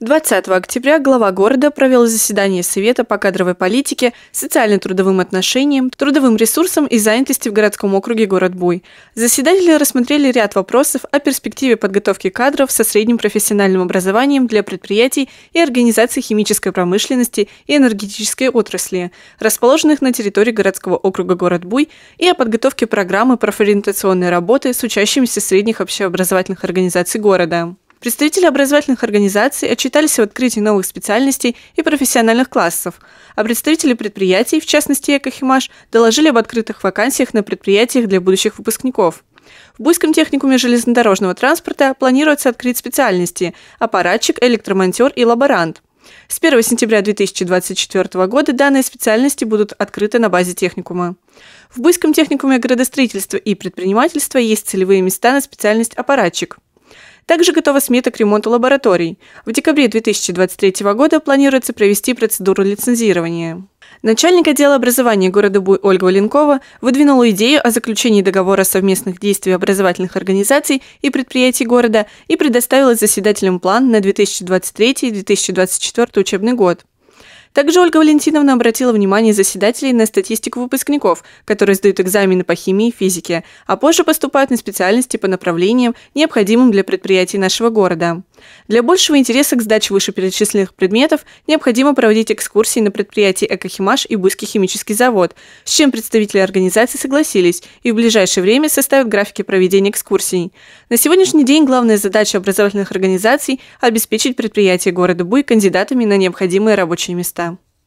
20 октября глава города провел заседание Совета по кадровой политике, социально-трудовым отношениям, трудовым ресурсам и занятости в городском округе город Буй. Заседатели рассмотрели ряд вопросов о перспективе подготовки кадров со средним профессиональным образованием для предприятий и организаций химической промышленности и энергетической отрасли, расположенных на территории городского округа город Буй, и о подготовке программы профориентационной работы с учащимися средних общеобразовательных организаций города. Представители образовательных организаций отчитались об открытии новых специальностей и профессиональных классов, а представители предприятий, в частности Экохимаш, доложили об открытых вакансиях на предприятиях для будущих выпускников. В Буйском техникуме железнодорожного транспорта планируется открыть специальности – аппаратчик, электромонтер и лаборант. С 1 сентября 2024 года данные специальности будут открыты на базе техникума. В Буйском техникуме градостроительства и предпринимательства есть целевые места на специальность аппаратчик – также готова смета к ремонту лабораторий. В декабре 2023 года планируется провести процедуру лицензирования. Начальник отдела образования города Буй Ольга Валенкова выдвинула идею о заключении договора совместных действий образовательных организаций и предприятий города и предоставила заседателям план на 2023-2024 учебный год. Также Ольга Валентиновна обратила внимание заседателей на статистику выпускников, которые сдают экзамены по химии и физике, а позже поступают на специальности по направлениям, необходимым для предприятий нашего города. Для большего интереса к сдаче вышеперечисленных предметов необходимо проводить экскурсии на предприятии «Экохимаш» и «Буйский химический завод», с чем представители организации согласились и в ближайшее время составят графики проведения экскурсий. На сегодняшний день главная задача образовательных организаций – обеспечить предприятие города Буй кандидатами на необходимые рабочие места.